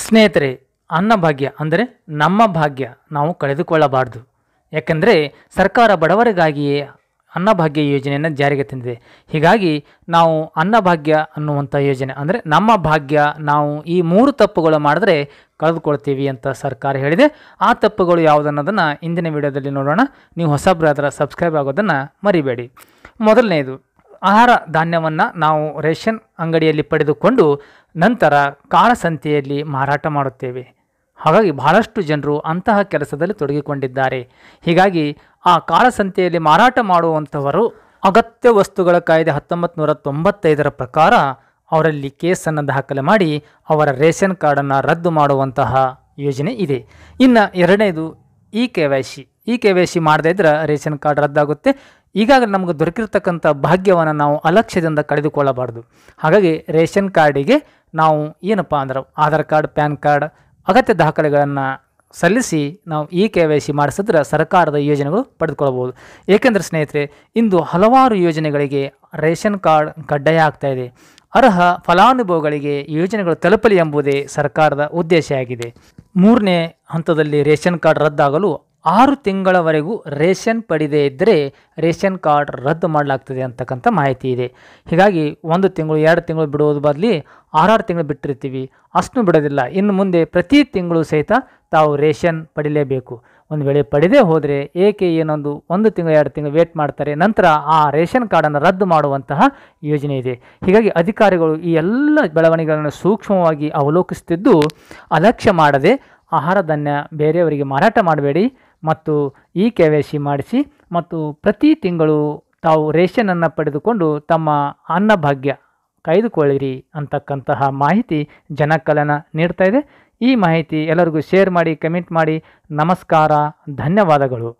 ಸ್ನೇಹಿತರೆ ಅನ್ನಭಾಗ್ಯ ಅಂದರೆ ನಮ್ಮ ಭಾಗ್ಯ ನಾವು ಕಳೆದುಕೊಳ್ಳಬಾರ್ದು ಯಾಕೆಂದರೆ ಸರ್ಕಾರ ಬಡವರಿಗಾಗಿಯೇ ಅನ್ನಭಾಗ್ಯ ಯೋಜನೆಯನ್ನು ಜಾರಿಗೆ ತಂದಿದೆ ಹೀಗಾಗಿ ನಾವು ಅನ್ನಭಾಗ್ಯ ಅನ್ನುವಂಥ ಯೋಜನೆ ಅಂದರೆ ನಮ್ಮ ಭಾಗ್ಯ ನಾವು ಈ ಮೂರು ತಪ್ಪುಗಳು ಮಾಡಿದ್ರೆ ಕಳೆದುಕೊಳ್ತೀವಿ ಅಂತ ಸರ್ಕಾರ ಹೇಳಿದೆ ಆ ತಪ್ಪುಗಳು ಯಾವುದನ್ನೋದನ್ನು ಇಂದಿನ ವಿಡಿಯೋದಲ್ಲಿ ನೋಡೋಣ ನೀವು ಹೊಸಬ್ರಾದರ ಸಬ್ಸ್ಕ್ರೈಬ್ ಆಗೋದನ್ನು ಮರಿಬೇಡಿ ಮೊದಲನೇದು ಆಹಾರ ಧಾನ್ಯವನ್ನು ನಾವು ರೇಷನ್ ಅಂಗಡಿಯಲ್ಲಿ ಪಡೆದುಕೊಂಡು ನಂತರ ಕಾಳಸಂತೆಯಲ್ಲಿ ಮಾರಾಟ ಮಾಡುತ್ತೇವೆ ಹಾಗಾಗಿ ಬಹಳಷ್ಟು ಜನರು ಅಂತಹ ಕೆಲಸದಲ್ಲಿ ತೊಡಗಿಕೊಂಡಿದ್ದಾರೆ ಹೀಗಾಗಿ ಆ ಕಾಳಸಂತೆಯಲ್ಲಿ ಮಾರಾಟ ಮಾಡುವಂಥವರು ಅಗತ್ಯ ವಸ್ತುಗಳ ಕಾಯ್ದೆ ಹತ್ತೊಂಬತ್ತು ನೂರ ತೊಂಬತ್ತೈದರ ಪ್ರಕಾರ ಅವರಲ್ಲಿ ಕೇಸನ್ನು ದಾಖಲೆ ಮಾಡಿ ಅವರ ರೇಷನ್ ಕಾರ್ಡನ್ನು ರದ್ದು ಮಾಡುವಂತಹ ಯೋಜನೆ ಇದೆ ಇನ್ನು ಎರಡನೇದು E K Y C E K Y C ಮಾಡದೇ ಇದ್ರೆ ರೇಷನ್ ಕಾರ್ಡ್ ರದ್ದಾಗುತ್ತೆ ಈಗಾಗಲೇ ನಮಗೆ ದೊರಕಿರ್ತಕ್ಕಂಥ ಭಾಗ್ಯವನ್ನು ನಾವು ಅಲಕ್ಷ್ಯದಿಂದ ಕಳೆದುಕೊಳ್ಳಬಾರ್ದು ಹಾಗಾಗಿ ರೇಷನ್ ಕಾರ್ಡಿಗೆ ನಾವು ಏನಪ್ಪ ಅಂದ್ರೆ ಆಧಾರ್ ಕಾರ್ಡ್ ಪ್ಯಾನ್ ಕಾರ್ಡ್ ಅಗತ್ಯ ದಾಖಲೆಗಳನ್ನು ಸಲ್ಲಿಸಿ ನಾವು ಇ ಕೆ ವೈ ಸಿ ಮಾಡಿಸಿದ್ರೆ ಸರ್ಕಾರದ ಯೋಜನೆಗಳು ಪಡೆದುಕೊಳ್ಳಬಹುದು ಏಕೆಂದರೆ ಸ್ನೇಹಿತರೆ ಇಂದು ಹಲವಾರು ಯೋಜನೆಗಳಿಗೆ ರೇಷನ್ ಕಾರ್ಡ್ ಕಡ್ಡಾಯ ಆಗ್ತಾ ಇದೆ ಅರ್ಹ ಫಲಾನುಭವಿಗಳಿಗೆ ಯೋಜನೆಗಳು ತಲುಪಲಿ ಎಂಬುದೇ ಸರ್ಕಾರದ ಉದ್ದೇಶ ಆಗಿದೆ ಮೂರನೇ ಹಂತದಲ್ಲಿ ರೇಷನ್ ಕಾರ್ಡ್ ರದ್ದಾಗಲು ಆರು ತಿಂಗಳವರೆಗೂ ರೇಷನ್ ಪಡೆದೇ ಇದ್ದರೆ ರೇಷನ್ ಕಾರ್ಡ್ ರದ್ದು ಮಾಡಲಾಗ್ತದೆ ಅಂತಕ್ಕಂಥ ಮಾಹಿತಿ ಇದೆ ಹೀಗಾಗಿ ಒಂದು ತಿಂಗಳು ಎರಡು ತಿಂಗಳು ಬಿಡೋದು ಬದಲಿ ಆರಾರು ತಿಂಗಳು ಬಿಟ್ಟಿರ್ತೀವಿ ಅಷ್ಟು ಬಿಡೋದಿಲ್ಲ ಇನ್ನು ಮುಂದೆ ಪ್ರತಿ ತಿಂಗಳು ಸಹಿತ ತಾವು ರೇಷನ್ ಪಡಿಲೇಬೇಕು ಒಂದು ವೇಳೆ ಪಡೆದೇ ಹೋದರೆ ಏಕೆ ಏನೊಂದು ಒಂದು ತಿಂಗಳು ಎರಡು ತಿಂಗಳು ವೇಟ್ ಮಾಡ್ತಾರೆ ನಂತರ ಆ ರೇಷನ್ ಕಾರ್ಡನ್ನು ರದ್ದು ಮಾಡುವಂತಹ ಯೋಜನೆ ಇದೆ ಹೀಗಾಗಿ ಅಧಿಕಾರಿಗಳು ಈ ಎಲ್ಲ ಬೆಳವಣಿಗೆಗಳನ್ನು ಸೂಕ್ಷ್ಮವಾಗಿ ಅವಲೋಕಿಸುತ್ತಿದ್ದು ಅಲಕ್ಷ್ಯ ಮಾಡದೆ ಆಹಾರ ಧಾನ್ಯ ಬೇರೆಯವರಿಗೆ ಮಾರಾಟ ಮಾಡಬೇಡಿ ಮತ್ತು ಈ ಕೆ ವೈ ಸಿ ಮಾಡಿಸಿ ಮತ್ತು ಪ್ರತಿ ತಿಂಗಳು ತಾವು ರೇಷನನ್ನು ಪಡೆದುಕೊಂಡು ತಮ್ಮ ಅನ್ನಭಾಗ್ಯ ಕಾಯ್ದುಕೊಳ್ಳಿರಿ ಅಂತಕ್ಕಂತಹ ಮಾಹಿತಿ ಜನಕಲನ ನೀಡ್ತಾ ಇದೆ ಈ ಮಾಹಿತಿ ಎಲ್ಲರಿಗೂ ಶೇರ್ ಮಾಡಿ ಕಮೆಂಟ್ ಮಾಡಿ ನಮಸ್ಕಾರ ಧನ್ಯವಾದಗಳು